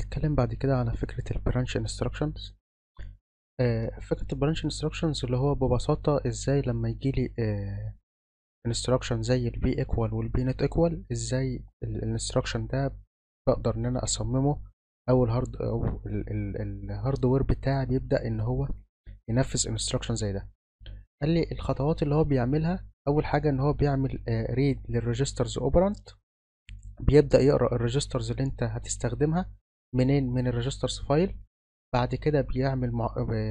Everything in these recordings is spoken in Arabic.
هنتكلم بعد كده على فكرة البرانش انستركشنز آه، فكرة البرانش انستركشنز اللي هو ببساطة ازاي لما يجيلي انستركشن آه، زي البي ايكوال والبي نت ايكوال ازاي الانستركشن ده بقدر ان انا اصممه او الهارد او الهاردوير بتاعي بيبدأ ان هو ينفذ انستركشن زي ده قال لي الخطوات اللي هو بيعملها اول حاجة ان هو بيعمل ريد للريجسترز اوبرانت بيبدأ يقرأ الريجسترز اللي انت هتستخدمها منين من الريجسترز فايل بعد كده بيعمل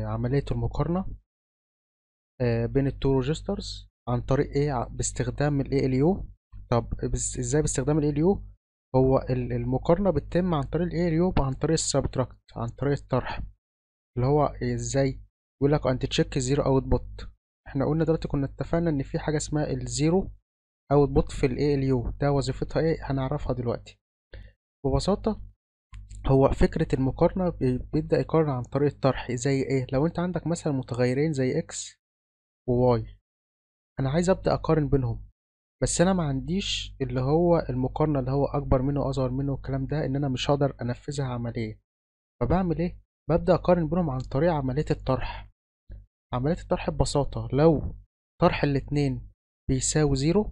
عملية المقارنة آه، بين التو ريجسترز عن طريق ايه باستخدام الاي ال طب ازاي باستخدام الاي ال هو المقارنة بتتم عن طريق الاي ال عن طريق السبتراكت عن طريق الطرح اللي هو ازاي يقول لك انت تشيك زيرو اوتبوت احنا قلنا دلوقتي كنا اتفقنا ان في حاجة اسمها الزيرو اوتبوت في الاي ال ده وظيفتها ايه هنعرفها دلوقتي ببساطة هو فكرة المقارنة بيبدأ يقارن عن طريق الطرح زي ايه لو انت عندك مثلا متغيرين زي اكس وواي انا عايز ابدأ اقارن بينهم بس انا ما عنديش اللي هو المقارنة اللي هو اكبر منه اصغر منه الكلام ده ان انا مش هقدر انفذها عملية فبعمل ايه ببدأ اقارن بينهم عن طريق عملية الطرح عملية الطرح ببساطة لو طرح الاتنين بيساوي زيرو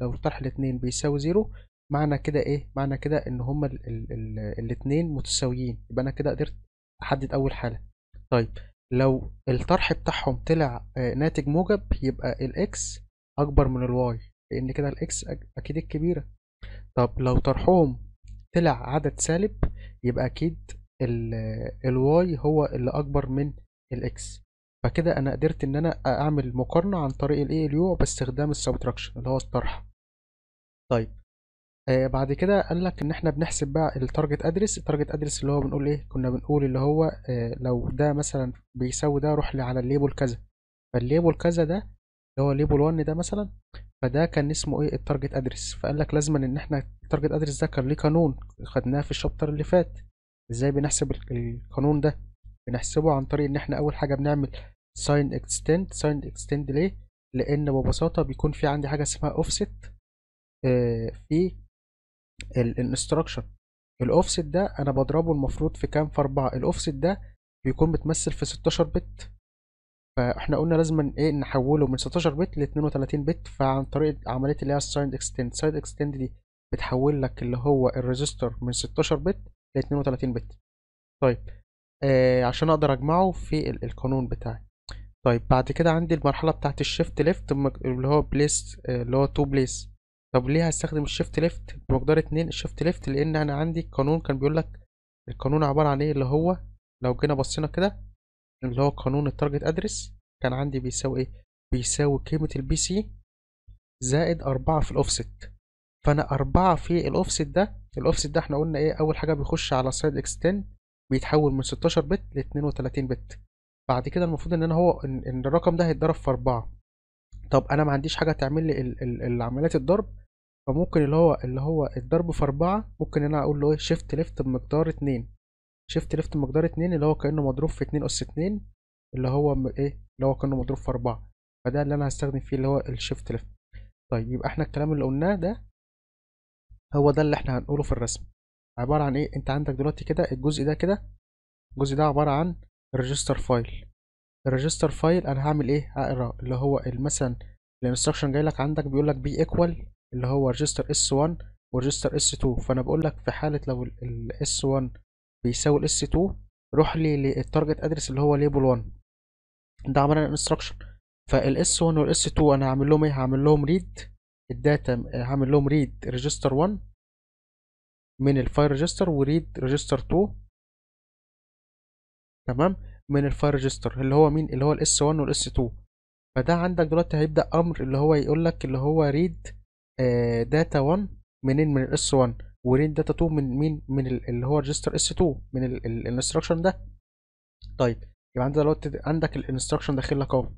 لو طرح الاتنين بيساوي زيرو معنى كده إيه؟ معنى كده إن هما الاثنين الاتنين متساويين، يبقى أنا كده قدرت أحدد أول حالة. طيب لو الطرح بتاعهم طلع آه، ناتج موجب يبقى الإكس أكبر من الواي، لأن كده الإكس أكيد الكبيرة. طب لو طرحهم طلع عدد سالب يبقى أكيد الواي هو اللي أكبر من الإكس. فكده أنا قدرت إن أنا أعمل مقارنة عن طريق الاي اليو باستخدام السبتراكشن اللي هو الطرح. طيب آه، بعد كده قال لك ان احنا بنحسب بقى التارجت ادرس التارجت ادرس اللي هو بنقول ايه كنا بنقول اللي هو آه، لو ده مثلا بيساوي ده روح لي على الليبل كذا فالليبل كذا ده اللي هو ليبل 1 ده مثلا فده كان اسمه ايه التارجت ادرس فقال لك لازما ان احنا التارجت ادرس ده كان ليه قانون خدناه في الشابتر اللي فات ازاي بنحسب القانون ده بنحسبه عن طريق ان احنا اول حاجه بنعمل ساين اكستند ساين اكستند ليه لان ببساطه بيكون في عندي حاجه اسمها اوفست آه، في الانستراكشن الاوفست ده انا بضربه المفروض في كام في 4 الاوفست ده بيكون متمثل في 16 بت فاحنا قلنا لازم ايه نحوله من 16 بت ل 32 بت فعن طريق عمليه اللي هي السايند اكستند سايد اكستند دي بتحول لك اللي هو الريزستور من 16 بت ل 32 بت طيب آه عشان اقدر اجمعه في القانون بتاعي طيب بعد كده عندي المرحله بتاعت الشيفت ليفت اللي هو بليس آه، اللي هو تو بليس طب ليه هستخدم الشيفت ليفت بمقدار اتنين الشيفت ليفت لان انا عندي القانون كان بيقول لك القانون عباره عن ايه اللي هو لو جينا بصينا كده اللي هو قانون التارجت ادرس كان عندي بيساوي ايه بيساوي قيمه البي سي زائد أربعة في الأوفست فأنا أربعة في الأوفست ده الأوفست ده احنا قلنا إيه أول حاجة بيخش على سايد إكس 10 بيتحول من 16 بت ل 32 بت بعد كده المفروض إن أنا هو إن الرقم ده هيتضرب في أربعة طب انا ما عنديش حاجه تعمل لي العمليات عمليات الضرب فممكن اللي هو اللي هو الضرب في اربعه ممكن انا اقول له ايه شيفت ليفت بمقدار اتنين شيفت ليفت بمقدار اتنين اللي هو كانه مضروب في اتنين اس اتنين اللي هو ايه اللي هو كانه مضروب في اربعه فده اللي انا هستخدم فيه اللي هو الشيفت ليفت طيب يبقى احنا الكلام اللي قلناه ده هو ده اللي احنا هنقوله في الرسم عباره عن ايه انت عندك دلوقتي كده الجزء ده كده الجزء ده عباره عن ريجستر فايل الريجستر فايل انا هعمل ايه هقرا اللي هو مثلا الانستراكشن جاي لك عندك بيقول لك بي ايكوال اللي هو ريجستر اس 1 وريجستر اس 2 فانا بقول لك في حاله لو الاس 1 بيساوي الاس 2 روح لي للتارجت ادرس اللي هو ليبل 1 ده عملنا الانستراكشن فالاس 1 والاس 2 انا هعمل لهم ايه هعمل لهم ريد الداتا هعمل لهم ريد ريجستر 1 من الفايل ريجستر وريد ريجستر 2 تمام من الفاير ريجستر اللي هو مين اللي هو الاس 1 والاس 2 فده عندك دلوقتي هيبدا امر اللي هو يقول لك اللي هو ريد داتا 1 منين من الاس 1 وريد داتا 2 من مين من اللي هو ريجستر اس 2 من الانستراكشن ده طيب يبقى عندك دلوقتي عندك الانستراكشن داخل لك اهو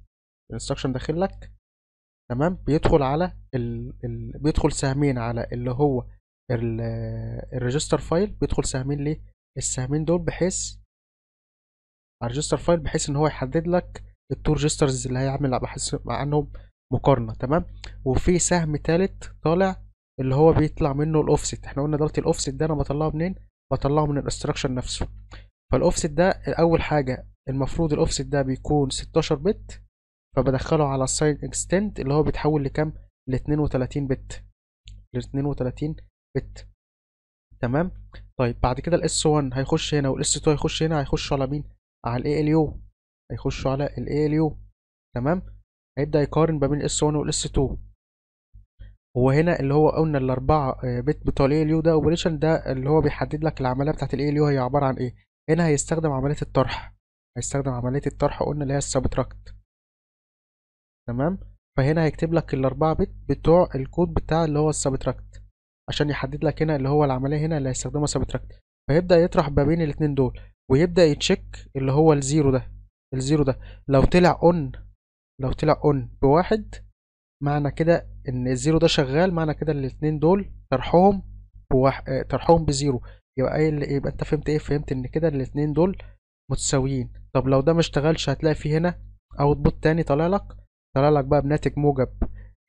الانستراكشن داخل لك تمام بيدخل على الـ الـ بيدخل سهمين على اللي هو الريجستر فايل آه، بيدخل سهمين ليه السهمين دول بحيث على الريجستر فايل بحيث ان هو يحدد لك التو ريجسترز اللي هيعمل عنهم مقارنه تمام وفي سهم ثالث طالع اللي هو بيطلع منه الاوفست احنا قلنا دلوقتي الاوفست ده انا بطلعه منين بطلعه من الاستراكشر نفسه فالاوفست ده اول حاجه المفروض الاوفست ده بيكون 16 بت فبدخله على الساين اكستنت اللي هو بيتحول لكام ل 32 بت ل 32 بت تمام طيب بعد كده الاس 1 هيخش هنا والاس 2 هيخش هنا هيخشوا على مين على ال ALU هيخشوا على ال ALU تمام هيبدأ يقارن ما بين S1 و S2 هو هنا اللي هو قلنا الأربعة بت آه، بتوع ال ALU ده اوبريشن ده اللي هو بيحدد لك العملية بتاعت ال ALU هي عبارة عن ايه هنا هيستخدم عملية الطرح هيستخدم عملية الطرح قلنا اللي هي السبتراكت تمام فهنا هيكتب لك الأربعة بت بتوع الكود بتاع اللي هو السبتراكت عشان يحدد لك هنا اللي هو العملية هنا اللي هيستخدمها سبتراكت فيبدأ يطرح ما بين الاتنين دول ويبدأ يتشيك اللي هو الزيرو ده الزيرو ده لو طلع اون لو طلع اون بواحد معنى كده ان الزيرو ده شغال معنى كده الاتنين دول طرحهم بواحد آه، طرحهم بزيرو يبقى ايه اللي يبقى انت فهمت ايه فهمت ان كده الاتنين دول متساويين طب لو ده ما اشتغلش هتلاقي فيه هنا اوتبوت تاني طالع لك طالع لك بقى بناتج موجب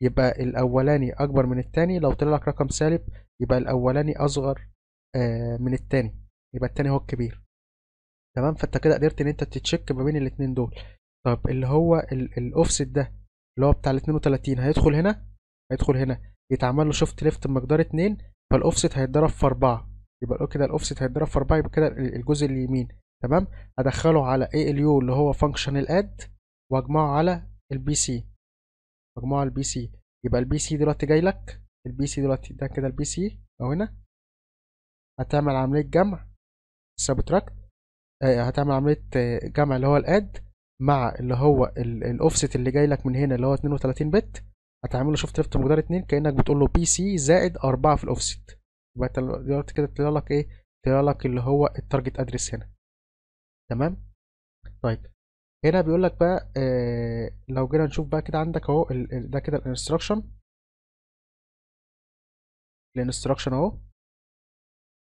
يبقى الاولاني اكبر من التاني لو طلع لك رقم سالب يبقى الاولاني اصغر آه، من التاني يبقى التاني هو الكبير تمام فانت كده قدرت ان انت تتشك ما بين الاثنين دول طب اللي هو الاوفست ده اللي هو بتاع ال 32 هيدخل هنا هيدخل هنا يتعمل له شفت ليفت بمقدار 2 فالاوفست هيتضرب في 4 يبقى كده الاوفست هيتضرب في 4 يبقى كده الجزء اليمين تمام ادخله على اي ال يو اللي هو فانكشن الاد واجمعه على البي سي واجمعه على البي سي يبقى البي سي دلوقتي جاي لك البي سي دلوقتي ده كده البي سي اهو هنا هتعمل عمليه جمع سبتراكت آه، هتعمل عمليه آه، جمع اللي هو الاد مع اللي هو الاوفست اللي جاي لك من هنا اللي هو 32 بت هتعمله شفت ليفت مقدار 2 كانك بتقول له بي سي زائد 4 في الاوفست يبقى دلوقتي كده طلع لك ايه طلع لك اللي هو التارجت ادرس هنا تمام طيب هنا بيقول لك بقى آه لو جينا نشوف بقى كده عندك اهو ده كده الانستراكشن الانستراكشن اهو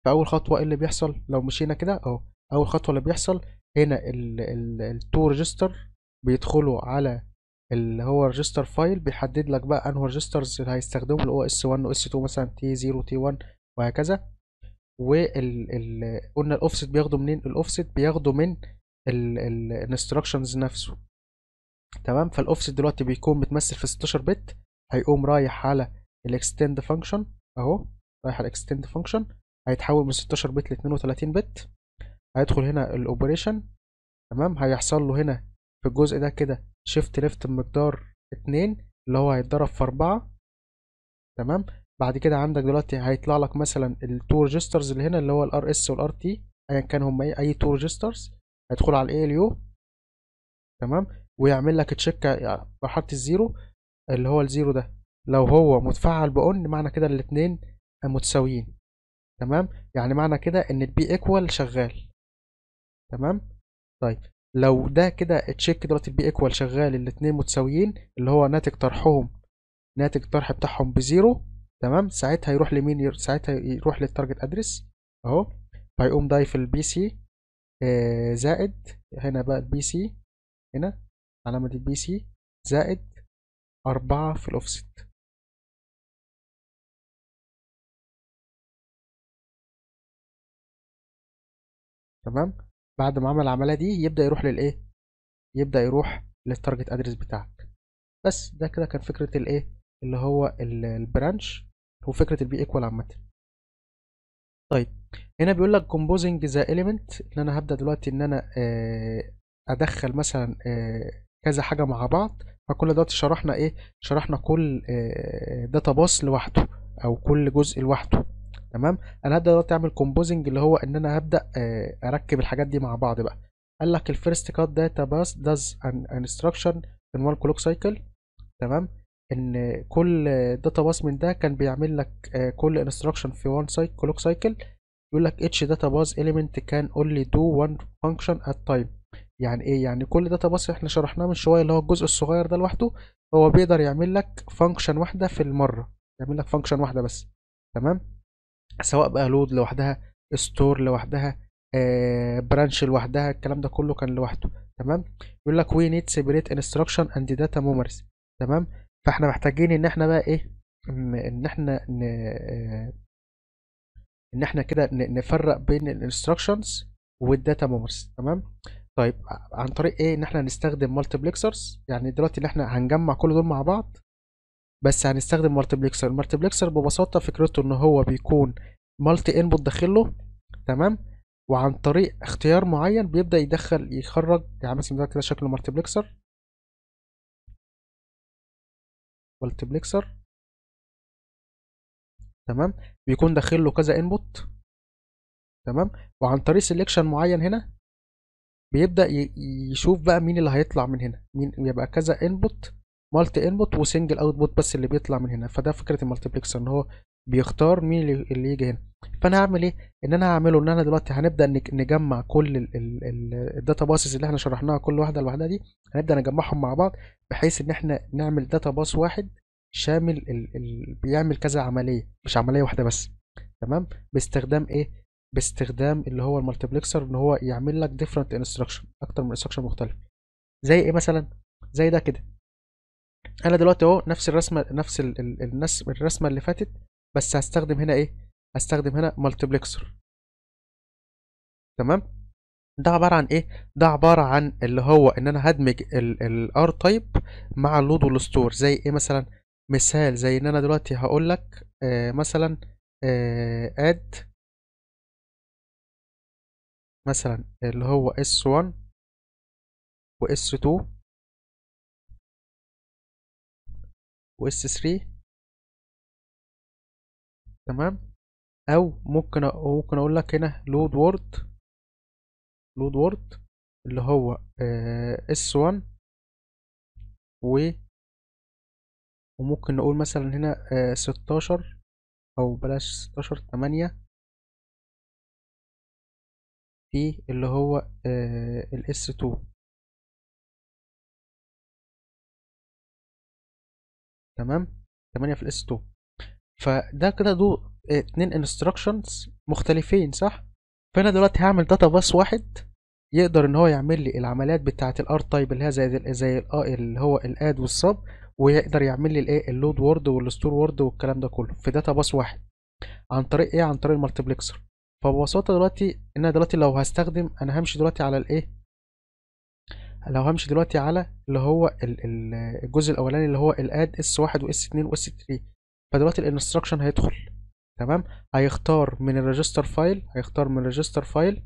في اول خطوه ايه اللي بيحصل لو مشينا كده اهو اول خطوه اللي بيحصل هنا التو ريجستر بيدخلوا على اللي هو ريجستر فايل بيحدد لك بقى انه ريجسترز اللي هيستخدمه الاو اس 1 واس 2 مثلا تي 0 تي 1 وهكذا وال قلنا الاوفست بياخده منين الاوفست بياخده من الانستراكشنز نفسه تمام فالاوفست دلوقتي بيكون متمثل في 16 بت هيقوم رايح على الاكستند فانكشن اهو رايح على الاكستند فانكشن هيتحول من 16 بت ل 32 بت هيدخل هنا الاوبريشن تمام هيحصل له هنا في الجزء ده كده شيفت ليفت بمقدار اتنين اللي هو هيتضرب في اربعة تمام بعد كده عندك دلوقتي هيطلع لك مثلا التو ريجسترز اللي هنا اللي هو الار اس والار تي ايا كان هم ايه اي تو ريجسترز هيدخل على الاي ال يو تمام ويعمل لك تشيك مرحله الزيرو اللي هو الزيرو ده لو هو متفعل باون معنى كده الاتنين متساويين تمام يعني معنى كده ان البي ايكوال شغال تمام طيب لو ده كده اتشيك دلوقتي البي ايكوال شغال الاثنين متساويين اللي هو ناتج طرحهم ناتج الطرح بتاعهم بزيرو تمام ساعتها يروح لمين ساعتها يروح للتارجت ادرس اهو فيقوم ضايف البي سي آه زائد هنا بقى البي سي هنا علامة البي سي زائد أربعة في الأوفست تمام بعد ما عمل العمليه دي يبدا يروح للايه يبدا يروح للتارجت ادرس بتاعك بس ده كده كان فكره الايه اللي هو البرانش وفكره البي ايكوال عامه طيب هنا بيقول لك كومبوزنج ذا element ان انا هبدا دلوقتي ان انا آه، ادخل مثلا آه، كذا حاجه مع بعض فكل دوت شرحنا ايه شرحنا كل داتا آه، باس لوحده او كل جزء لوحده تمام انا هبدا دلوقتي اعمل كومبوزنج اللي هو ان انا هبدا آه، اركب الحاجات دي مع بعض بقى قال لك الفيرست كات داتا باس داز ان انستراكشن ان وان كلوك سايكل تمام ان كل داتا باس من ده كان بيعمل لك آه، كل انستراكشن في وان سايكل كلوك سايكل يقول لك داتا database element كان only do one function at time يعني ايه يعني كل database احنا شرحناه من شويه اللي هو الجزء الصغير ده لوحده هو بيقدر يعمل لك function واحده في المره يعمل لك function واحده بس تمام سواء بقى لود لوحدها ستور لوحدها آه برانش لوحدها الكلام ده كله كان لوحده تمام يقول لك وي نيد سيبريت انستراكشن اند داتا ميموريز تمام فاحنا محتاجين ان احنا بقى ايه ان احنا ن... آه، ان احنا كده نفرق بين الانستراكشنز والداتا ميموريز تمام طيب عن طريق ايه ان احنا نستخدم مالتيبلكسرز يعني دلوقتي ان احنا هنجمع كل دول مع بعض بس هنستخدم مالتيبلكسر المالتيبلكسر ببساطه فكرته ان هو بيكون مالتي انبوت داخله تمام وعن طريق اختيار معين بيبدا يدخل يخرج يعني مثلا ده كده شكله مالتيبلكسر مالتيبلكسر تمام بيكون داخل له كذا انبوت تمام وعن طريق سيلكشن معين هنا بيبدا يشوف بقى مين اللي هيطلع من هنا مين يبقى كذا انبوت مالتي انبوت وسنجل اوتبوت بس اللي بيطلع من هنا فده فكره المالتيبلكسر ان هو بيختار مين اللي يجي هنا فانا هعمل ايه ان انا هعمله ان انا دلوقتي هنبدا نجمع كل الداتا باسز اللي احنا شرحناها كل واحده لوحدها دي هنبدا نجمعهم مع بعض بحيث ان احنا نعمل داتا باس واحد شامل الـ الـ بيعمل كذا عمليه مش عمليه واحده بس تمام باستخدام ايه باستخدام اللي هو المالتيبلكسر ان هو يعمل لك ديفرنت انستراكشن اكتر من انستراكشن مختلف زي ايه مثلا زي ده كده انا دلوقتي اهو نفس الرسمه نفس الرسمه اللي فاتت بس هستخدم هنا ايه هستخدم هنا مالتيبلكسر تمام ده عبارة عن ايه؟ ده عبارة عن اللي هو ان انا هدمج الار تايب مع اللود والستور زي ايه مثلا مثال زي ان انا دلوقتي هقول لك آه مثلا آه اد مثلا اللي هو s1 و s2 واس 3 تمام او ممكن ممكن اقول لك هنا لود وورد لود وورد اللي هو اس آه، 1 وممكن نقول مثلا هنا 16 آه، او بلاش 16 8 في اللي هو آه، الاس 2 تمام 8 في الاس 2 فده كده دول اتنين انستراكشنز مختلفين صح فانا دلوقتي هعمل داتا باس واحد يقدر ان هو يعمل لي العمليات بتاعه الار تايب اللي هي زي زي آه، اللي هو الاد والسب ويقدر يعمل لي الايه اللود وورد والستور وورد والكلام ده كله في داتا باس واحد عن طريق ايه عن طريق المالتيبلكسر فببساطه دلوقتي ان انا دلوقتي لو هستخدم انا همشي دلوقتي على الايه لو همشي دلوقتي على اللي هو الجزء الاولاني اللي هو الاد اس 1 واس 2 واس 3 فدلوقتي الانستراكشن هيدخل تمام هيختار من الريجستر فايل هيختار من الريجستر فايل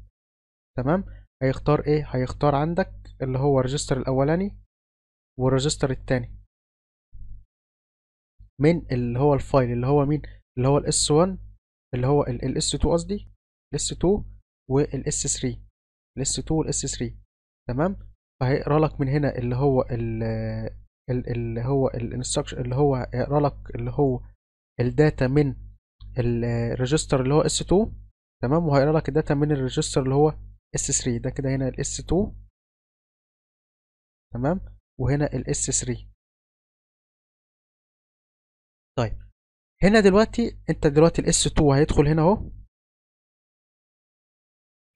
تمام هيختار ايه هيختار عندك اللي هو الريجستر الاولاني والريجستر التاني من اللي هو الفايل اللي هو مين اللي هو الاس 1 اللي هو الاس 2 قصدي الاس 2 والاس 3 الاس 2 والاس 3 تمام هيقرا لك من هنا اللي هو اللي هو الانستركشن اللي هو هيقرا لك اللي هو الداتا من الريجستر اللي هو اس 2 تمام وهيقرا لك الداتا من الريجستر اللي هو اس 3 ده كده هنا الاس 2 تمام وهنا الاس 3 طيب هنا دلوقتي انت دلوقتي الاس 2 هيدخل هنا اهو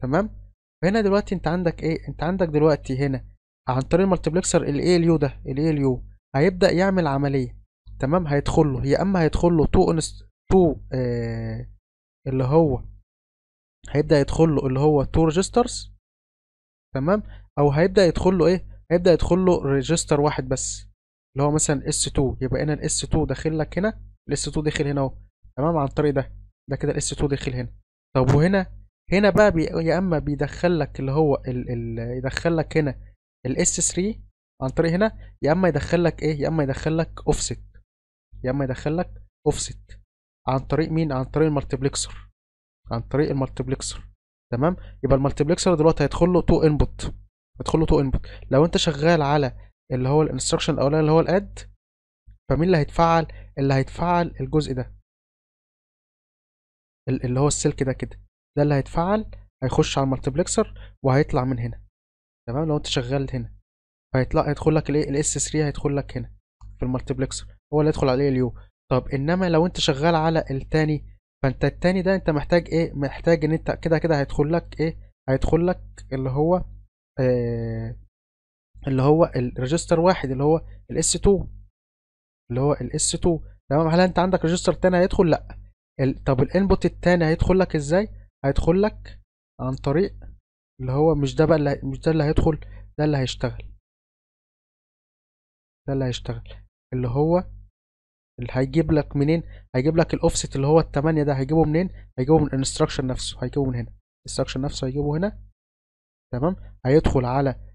تمام هنا دلوقتي انت عندك ايه انت عندك دلوقتي هنا عن طريق المالتيبلكسر الاي ال يو ده الاي ال يو هيبدا يعمل عمليه تمام هيدخل له يا اما هيدخل له تو انست تو آه اللي هو هيبدا يدخل له اللي هو تو ريجسترز تمام او هيبدا يدخل له ايه هيبدا يدخل له ريجستر واحد بس اللي هو مثلا اس 2 يبقى هنا الاس 2 داخل لك هنا الاس 2 داخل هنا اهو تمام عن طريق ده ده كده الاس 2 داخل هنا طب وهنا هنا بقى بي... يا اما بيدخل لك اللي هو ال... ال... يدخل لك هنا الاس 3 عن طريق هنا يا اما يدخل لك ايه يا اما يدخل لك اوفست يا اما يدخل لك اوفست عن طريق مين عن طريق المالتيبلكسر عن طريق المالتيبلكسر تمام يبقى المالتيبلكسر دلوقتي هيدخل له تو انبوت هيدخل له تو انبوت لو انت شغال على اللي هو الانستراكشن الاولاني اللي هو الاد فمين اللي هيتفعل اللي هيتفعل الجزء ده اللي هو السلك ده كده ده اللي هيتفعل هيخش على المالتيبلكسر وهيطلع من هنا تمام لو انت شغال هنا هيطلع هيدخل لك الايه الاس 3 هيدخل لك هنا في المالتيبلكسر هو اللي هيدخل عليه اليو طب انما لو انت شغال على الثاني فانت الثاني ده انت محتاج ايه محتاج ان انت كده كده هيدخل لك ايه هيدخل لك اللي هو آه اللي هو الريجستر واحد اللي هو الاس 2 اللي هو الاس 2 تمام هل انت عندك ريجستر ثاني هيدخل لا ال... طب الانبوت الثاني هيدخل لك ازاي هيدخل لك عن طريق اللي هو مش ده بقى اللي مش ده اللي هيدخل ده اللي هيشتغل ده اللي هيشتغل اللي هو اللي هيجيب لك منين هيجيب لك الاوفست اللي هو التمانية ده هيجيبه منين هيجيبه من الانستراكشن نفسه هيجيبه من هنا الانستراكشن نفسه هيجيبه هنا تمام هيدخل على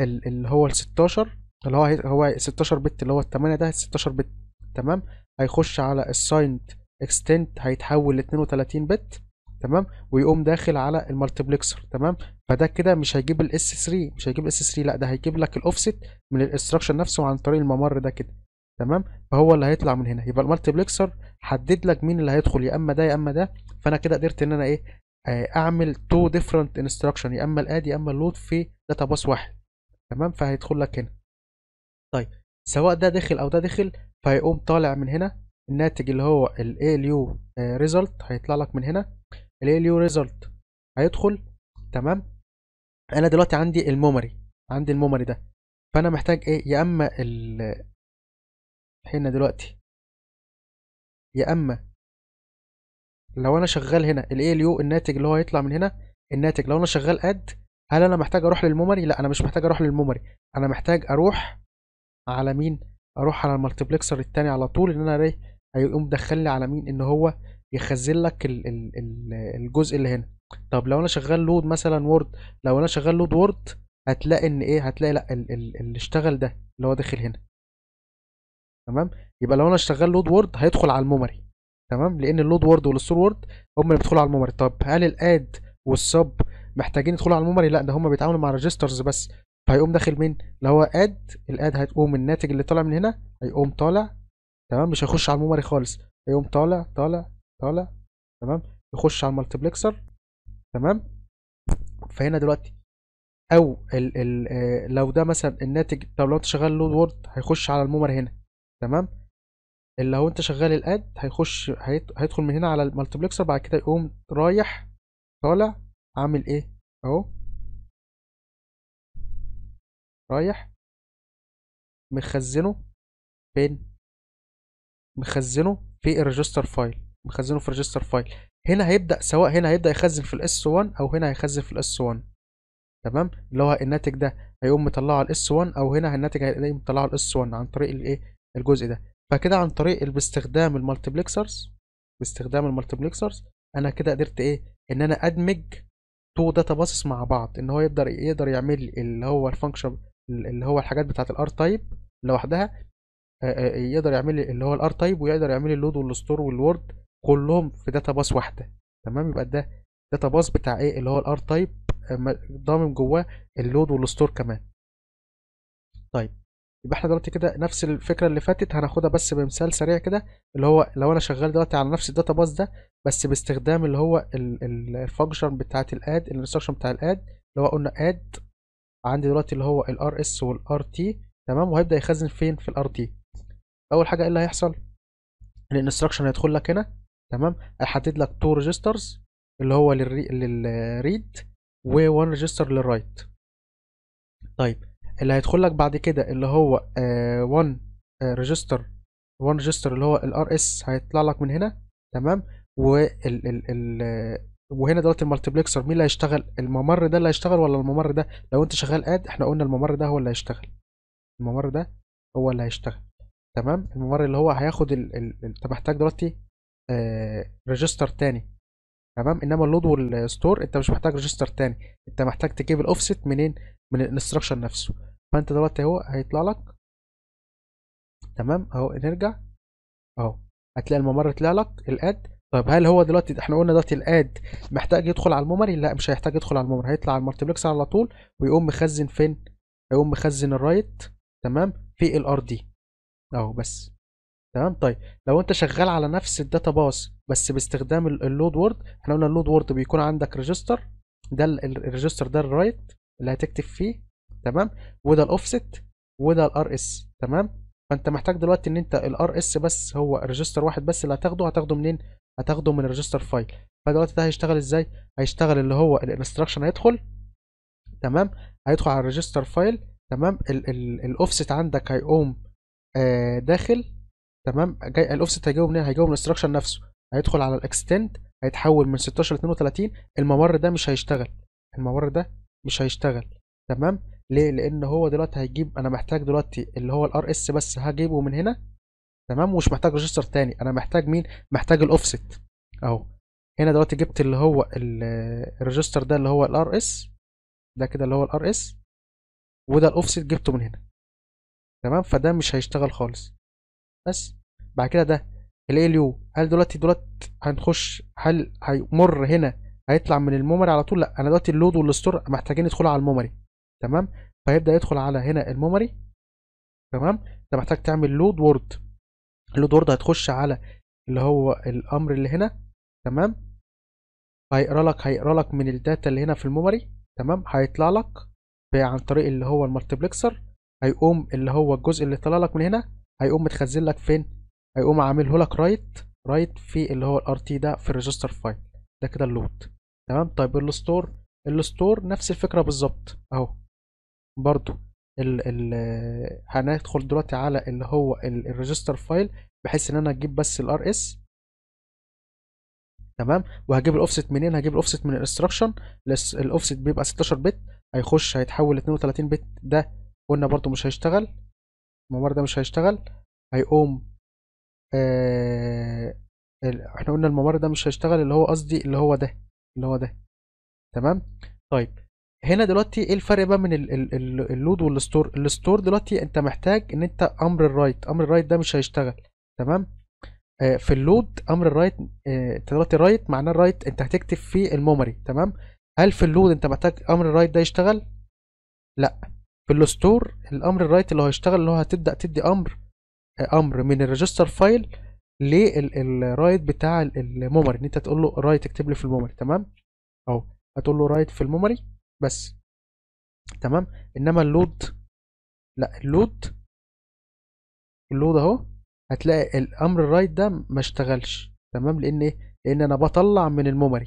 اللي هو ال 16 اللي هو هو 16 بت اللي هو التمانية ده 16 بت تمام هيخش على الساينت اكستنت هيتحول ل 32 بت تمام ويقوم داخل على المالتيبلكسر تمام فده كده مش هيجيب الاس 3 مش هيجيب الاس 3 لا ده هيجيب لك الاوفست من الاستراكشر نفسه عن طريق الممر ده كده تمام فهو اللي هيطلع من هنا يبقى المالتيبلكسر حدد لك مين اللي هيدخل يا اما ده يا اما ده فانا كده قدرت ان انا ايه آه، اعمل تو ديفرنت انستراكشن يا اما الاد يا اما اللود في داتا باس واحد تمام فهيدخل لك هنا طيب سواء ده داخل او ده داخل فهيقوم طالع من هنا الناتج اللي هو ال ريزلت آه، هيطلع لك من هنا اليو ريزلت هيدخل تمام انا دلوقتي عندي الميموري عندي الميموري ده فانا محتاج ايه يا اما ال هنا دلوقتي يا اما لو انا شغال هنا اليو الناتج اللي هو هيطلع من هنا الناتج لو انا شغال اد هل انا محتاج اروح للميموري لا انا مش محتاج اروح للميموري انا محتاج اروح على مين اروح على المالتيبلكسر الثاني على طول ان انا ايه هيقوم دخل لي على مين ان هو يخزن لك الـ الـ الجزء اللي هنا طب لو انا شغال لود مثلا وورد لو انا شغال لود وورد هتلاقي ان ايه هتلاقي لا اللي اشتغل ده اللي هو داخل هنا تمام يبقى لو انا اشتغل لود وورد هيدخل على الميموري تمام لان اللود وورد والستور وورد هم اللي بيدخلوا على الميموري طب هل الاد والسب محتاجين يدخلوا على الميموري لا ده هم بيتعاملوا مع ريجسترز بس فهيقوم داخل مين اللي هو اد الاد هتقوم الناتج اللي طالع من هنا هيقوم طالع تمام مش هيخش على الميموري خالص هيقوم طالع طالع طالع تمام يخش على المالتيبلكسر تمام فهنا دلوقتي او الـ الـ آه، لو ده مثلا الناتج طب لو انت شغال لود وورد هيخش على المومر هنا تمام اللي لو انت شغال الاد هيخش هيدخل من هنا على المالتيبلكسر بعد كده يقوم رايح طالع عامل ايه اهو رايح مخزنه فين مخزنه في الريجستر فايل مخزنه في ريجستر فايل هنا هيبدا سواء هنا هيبدا يخزن في الاس 1 او هنا هيخزن في الاس 1 تمام اللي هو الناتج ده هيقوم مطلعه على الاس 1 او هنا الناتج هيقوم مطلعه على الاس 1 عن طريق الايه الجزء ده فكده عن طريق باستخدام المالتيبلكسرز باستخدام المالتيبلكسرز انا كده قدرت ايه ان انا ادمج تو داتا باسس مع بعض ان هو يقدر يقدر يعمل اللي هو الفانكشن اللي هو الحاجات بتاعه الار تايب لوحدها يقدر يعمل اللي هو الار تايب ويقدر يعمل اللود والستور والورد كلهم في داتا باس واحده تمام يبقى ده داتا باس بتاع ايه اللي هو الار تايب ضامن جواه اللود والستور كمان طيب يبقى احنا دلوقتي كده نفس الفكره اللي فاتت هناخدها بس بمثال سريع كده اللي هو لو انا شغال دلوقتي على نفس الداتا باس ده بس باستخدام اللي هو الفانكشن بتاعه الاد الانستراكشن بتاع الاد اللي هو قلنا اد عندي دلوقتي اللي هو الار اس والار تي تمام وهيبدا يخزن فين في الار تي اول حاجه ايه اللي هيحصل الانستراكشن هيدخل لك هنا تمام هيحدد لك تو ريجسترز اللي هو للري... للريد و1 ريجستر للرايت طيب اللي هيدخل لك بعد كده اللي هو 1 ريجستر 1 ريجستر اللي هو الار اس هيطلع لك من هنا تمام وال ال ال آه، وهنا دلوقتي المالتيبلكسر مين اللي هيشتغل الممر ده اللي هيشتغل ولا الممر ده لو انت شغال اد احنا قلنا الممر ده هو اللي هيشتغل الممر ده هو اللي هيشتغل تمام الممر اللي هو هياخد ال... ال... انت محتاج دلوقتي ريجستر آه، تاني تمام انما اللود والستور انت مش محتاج ريجستر تاني انت محتاج تجيب الاوفست منين من الانستراكشن نفسه فانت دلوقتي اهو هيطلع لك تمام اهو نرجع اهو هتلاقي الممر طلع لك الاد طيب هل هو دلوقتي احنا قلنا دلوقتي الاد محتاج يدخل على الميموري لا مش هيحتاج يدخل على الميموري هيطلع على المالتيبلكس على طول ويقوم مخزن فين هيقوم مخزن الرايت تمام في الار دي اهو بس تمام طيب لو انت شغال على نفس الداتا باس بس باستخدام اللود وورد احنا قلنا اللود وورد بيكون عندك ريجستر ده الريجستر ده الرايت اللي هتكتب فيه تمام وده الاوفست وده الار اس تمام فانت محتاج دلوقتي ان انت الار اس بس هو ريجستر واحد بس اللي هتاخده هتاخده منين هتاخده من الريجستر فايل فدلوقتي ده هيشتغل ازاي هيشتغل اللي هو الانستراكشن هيدخل تمام هيدخل على الريجستر فايل تمام الاوفست عندك هيقوم آه داخل تمام جاي الاوفست هيجاوب منين هيجاوب من الاستراكشر نفسه هيدخل على الاكستنت هيتحول من 16 ل 32 الممر ده مش هيشتغل الممر ده مش هيشتغل تمام ليه لان هو دلوقتي هيجيب انا محتاج دلوقتي اللي هو الار اس بس هجيبه من هنا تمام ومش محتاج ريجستر تاني انا محتاج مين محتاج الاوفست اهو هنا دلوقتي جبت اللي هو الريجستر ده اللي هو الار اس ده كده اللي هو الار اس وده الاوفست جبته من هنا تمام فده مش هيشتغل خالص بس بعد كده ده الاليو هل دلوقتي دلوقتي هنخش هل هيمر هنا هيطلع من الميموري على طول لا انا دلوقتي اللود والستور محتاجين يدخلوا على الميموري تمام فيبدا يدخل على هنا الميموري تمام انت محتاج تعمل لود وورد اللود وورد هتخش على اللي هو الامر اللي هنا تمام هيقرا لك هيقرا لك من الداتا اللي هنا في الميموري تمام هيطلع لك عن طريق اللي هو المالتبلكسر هيقوم اللي هو الجزء اللي طلع لك من هنا هيقوم متخزن لك فين هيقوم عامله لك رايت رايت في اللي هو الار تي ده في الريجستر فايل ده كده اللود تمام طيب الستور الستور نفس الفكره بالظبط اهو برضو ال ال هندخل دلوقتي على اللي هو الريجستر فايل بحيث ان انا اجيب بس الار اس تمام وهجيب الاوفست منين هجيب الاوفست من الانستراكشن الاوفست بيبقى 16 بت هيخش هيتحول 32 بت ده قلنا برضو مش هيشتغل الممر ده مش هيشتغل هيقوم آه احنا قلنا الممر ده مش هيشتغل اللي هو قصدي اللي هو ده اللي هو ده تمام طيب هنا دلوقتي ايه الفرق بقى من اللود والستور الستور دلوقتي انت محتاج ان انت امر الرايت امر الرايت ده مش هيشتغل تمام آه في اللود امر الرايت آه انت دلوقتي رايت معناه الرايت انت هتكتب فيه الميموري تمام هل في اللود انت محتاج امر الرايت ده يشتغل لا في الستور الامر الرايت اللي هيشتغل اللي هو هتبدا تدي امر آه، امر من الريجستر فايل للرايت بتاع الميموري ان انت تقول له رايت اكتب لي في الميموري تمام اهو هتقول له رايت في الميموري بس تمام انما اللود لا اللود اللود اهو هتلاقي الامر الرايت ده ما اشتغلش تمام لان ايه لان انا بطلع من الميموري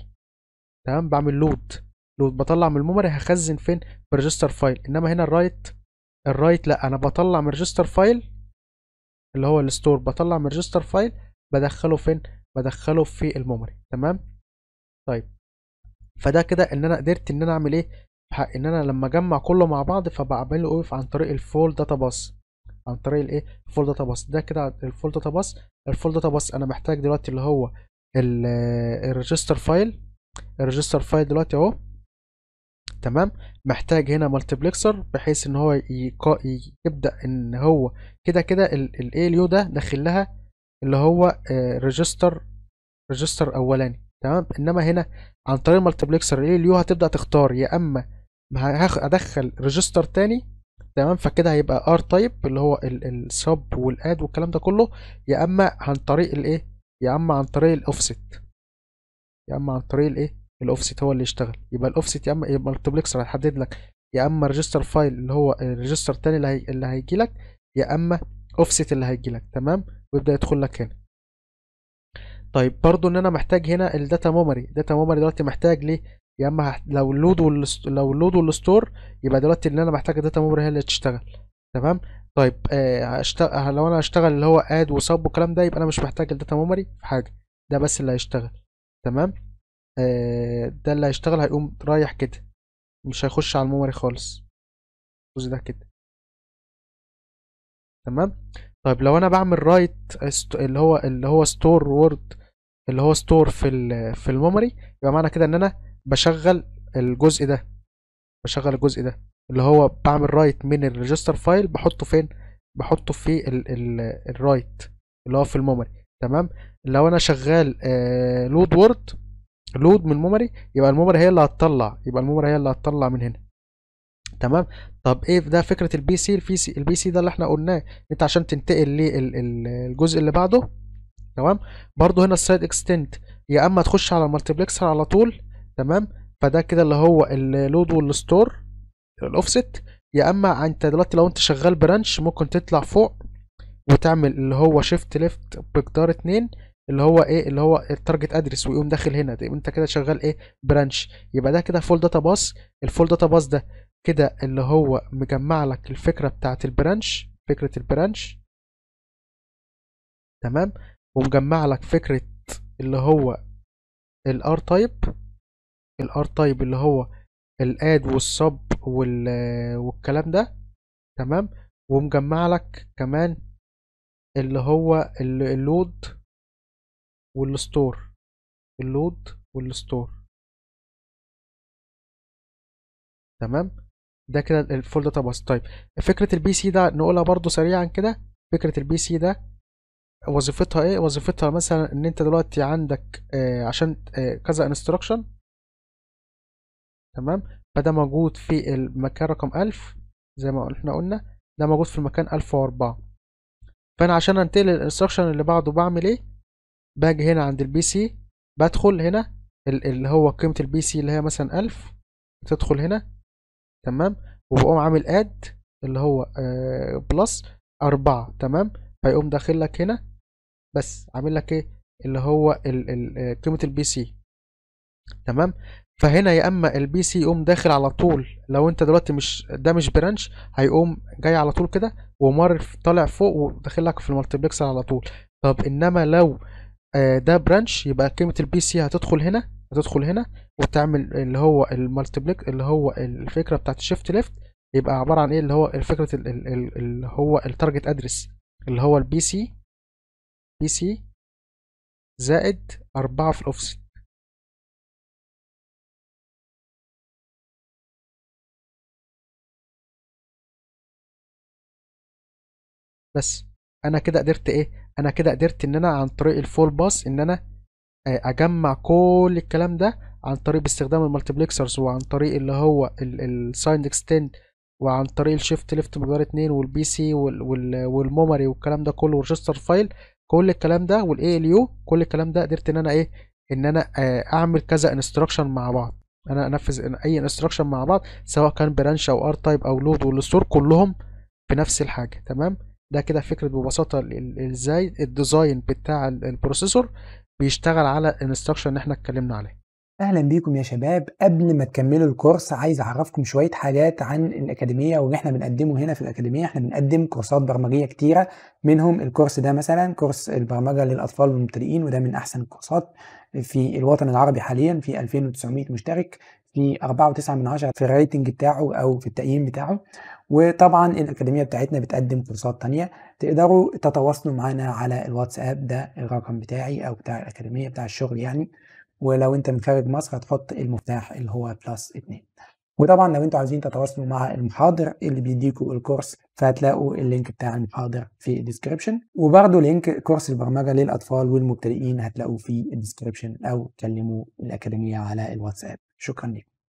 تمام بعمل لود لو بطلع من الميموري هخزن فين في ريجستر فايل انما هنا الرايت الرايت لا انا بطلع من ريجستر فايل اللي هو الستور بطلع من ريجستر فايل بدخله فين بدخله في الميموري تمام طيب فده كده ان انا قدرت ان انا اعمل ايه بحق ان انا لما اجمع كله مع بعض فبعمل له اوف إيه؟ عن طريق الفول داتا باس عن طريق الايه الفول داتا باس ده كده الفول داتا باس الفول داتا باس انا محتاج دلوقتي اللي هو الريجستر فايل الريجستر فايل دلوقتي اهو تمام محتاج هنا مالتيبلكسر بحيث ان هو يبدا ان هو كده كده الاي اليو ده داخل لها اللي هو ريجستر آه، ريجستر اولاني تمام انما هنا عن طريق المالتيبلكسر الاي اليو هتبدا تختار يا اما هدخل ريجستر تاني تمام فكده هيبقى ار تايب اللي هو السب والاد والكلام ده كله يا اما عن طريق الايه يا اما عن طريق الاوفست يا اما عن طريق الايه الاوفست هو اللي يشتغل يبقى الاوفست يا اما يبقى المالتبلكسر هيحدد لك يا اما ريجستر فايل اللي هو الريجستر الثاني اللي, هي... اللي هيجي لك يا اما اوفست اللي هيجي لك تمام ويبدا يدخل لك هنا طيب برضو ان انا محتاج هنا الداتا ميموري داتا ميموري دلوقتي محتاج ليه يا اما لو اللود والست... لو اللود والستور يبقى دلوقتي ان انا محتاج الداتا ميموري هي اللي تشتغل تمام طيب آه هشتغل لو انا هشتغل اللي هو اد وسب والكلام ده يبقى انا مش محتاج الداتا ميموري في حاجه ده بس اللي هيشتغل تمام آه، ده اللي هيشتغل هيقوم رايح كده مش هيخش على الميموري خالص الجزء ده كده تمام طيب لو انا بعمل رايت اللي هو اللي هو ستور وورد اللي هو ستور في في الميموري يبقى معنى كده ان انا بشغل الجزء ده بشغل الجزء ده اللي هو بعمل رايت من الريجستر فايل بحطه فين بحطه في الرايت اللي هو في الميموري تمام لو انا شغال لود آه، وورد لود من الميموري يبقى الميموري هي اللي هتطلع يبقى الميموري هي اللي هتطلع من هنا تمام طب ايه ده فكره البي سي البي سي البي سي ده اللي احنا قلناه انت عشان تنتقل للجزء اللي بعده تمام برضو هنا السايد اكستنت يا اما تخش على المالتيبلكسر على طول تمام فده كده اللي هو اللود والستور الاوفست يا اما انت دلوقتي لو انت شغال برانش ممكن تطلع فوق وتعمل اللي هو شيفت ليفت بجدار اتنين اللي هو ايه اللي هو التارجت ادرس ويقوم داخل هنا تبقى طيب انت كده شغال ايه برانش يبقى ده كده فول داتا باس الفول داتا باس ده كده اللي هو مجمع لك الفكره بتاعه البرانش فكره البرانش تمام ومجمع لك فكره اللي هو الار تايب الار تايب اللي هو الاد والسب والكلام ده تمام ومجمع لك كمان اللي هو اللود والستور اللود والستور تمام ده كده الفول داتا باس طيب فكره البي سي ده نقولها برضو سريعا كده فكره البي سي ده وظيفتها ايه وظيفتها مثلا ان انت دلوقتي عندك آه عشان آه كذا انستراكشن تمام فده موجود في المكان رقم 1000 زي ما احنا قلنا ده موجود في المكان 1004 فانا عشان انتقل الانستراكشن اللي بعده بعمل ايه باجي هنا عند البي سي بدخل هنا اللي هو قيمة البي سي اللي هي مثلا ألف تدخل هنا تمام وبقوم عامل اد اللي هو بلس آه، أربعة تمام فيقوم داخل لك هنا بس عامل لك ايه اللي هو آه، قيمة البي سي تمام فهنا يا اما البي سي يقوم داخل على طول لو انت دلوقتي مش ده مش برانش هيقوم جاي على طول كده ومر طالع فوق وداخل لك في المالتيبلكسر على طول طب انما لو آه، ده برانش يبقى كلمة البي سي هتدخل هنا هتدخل هنا وتعمل اللي هو المالتيبليك اللي هو الفكرة بتاعت شيفت ليفت يبقى عبارة عن ايه اللي هو الفكرة اللي هو التارجت ادرس اللي هو البي سي بي سي زائد أربعة في الأوفست بس انا كده قدرت ايه انا كده قدرت ان انا عن طريق الفول باس ان انا آه، اجمع كل الكلام ده عن طريق باستخدام المالتيبلكسرز وعن طريق اللي هو السايند اكستند وعن طريق الشيفت ليفت مقدار 2 والبي سي والميموري والكلام ده كله والريجستر فايل كل الكلام ده والاي ال يو كل الكلام ده قدرت ان انا ايه ان انا آه، اعمل كذا انستراكشن مع بعض انا انفذ اي انستراكشن مع بعض سواء كان برانش او ار تايب او لود والستور كلهم بنفس الحاجه تمام ده كده فكره ببساطه ازاي الديزاين بتاع البروسيسور بيشتغل على الانستراكشن اللي احنا اتكلمنا عليه اهلا بيكم يا شباب قبل ما تكملوا الكورس عايز اعرفكم شويه حاجات عن الاكاديميه واللي احنا بنقدمه هنا في الاكاديميه احنا بنقدم كورسات برمجيه كتيره منهم الكورس ده مثلا كورس البرمجه للاطفال والمبتدئين وده من احسن الكورسات في الوطن العربي حاليا في 2900 مشترك في 4.9 من 10 في الريتنج بتاعه او في التقييم بتاعه وطبعا الاكاديميه بتاعتنا بتقدم كورسات تانية تقدروا تتواصلوا معانا على الواتساب ده الرقم بتاعي او بتاع الاكاديميه بتاع الشغل يعني ولو انت من خارج مصر هتحط المفتاح اللي هو بلس 2 وطبعا لو انتوا عايزين تتواصلوا مع المحاضر اللي بيديكوا الكورس فهتلاقوا اللينك بتاع المحاضر في الديسكربشن وبرده لينك كورس البرمجه للاطفال والمبتدئين هتلاقوه في الديسكربشن او كلموا الاكاديميه على الواتساب شكرا لكم